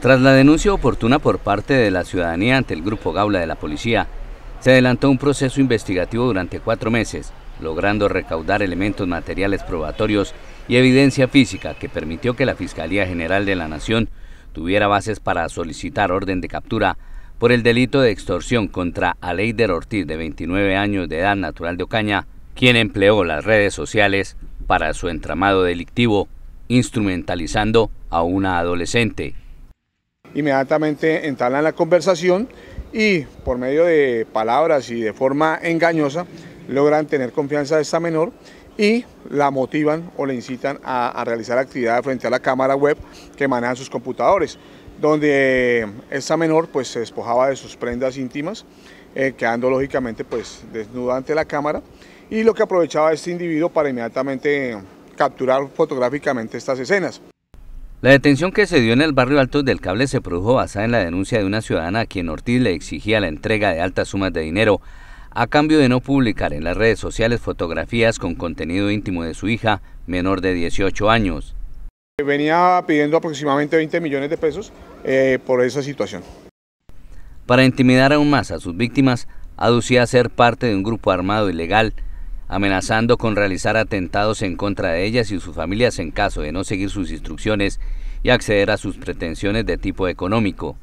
Tras la denuncia oportuna por parte de la ciudadanía ante el Grupo Gaula de la Policía, se adelantó un proceso investigativo durante cuatro meses, logrando recaudar elementos materiales probatorios y evidencia física que permitió que la Fiscalía General de la Nación tuviera bases para solicitar orden de captura por el delito de extorsión contra Aleider Ortiz, de 29 años de edad natural de Ocaña, quien empleó las redes sociales para su entramado delictivo, instrumentalizando a una adolescente Inmediatamente entablan la conversación y por medio de palabras y de forma engañosa logran tener confianza de esta menor y la motivan o le incitan a, realizar actividades frente a la cámara web que manejan sus computadores, donde esta menor pues se despojaba de sus prendas íntimas, eh, quedando lógicamente pues desnuda ante la cámara y lo que aprovechaba este individuo para inmediatamente capturar fotográficamente estas escenas. La detención que se dio en el barrio Altos del Cable se produjo basada en la denuncia de una ciudadana a quien Ortiz le exigía la entrega de altas sumas de dinero a cambio de no publicar en las redes sociales fotografías con contenido íntimo de su hija, menor de 18 años. Venía pidiendo aproximadamente 20 millones de pesos eh, por esa situación. Para intimidar aún más a sus víctimas, aducía ser parte de un grupo armado ilegal amenazando con realizar atentados en contra de ellas y sus familias en caso de no seguir sus instrucciones y acceder a sus pretensiones de tipo económico.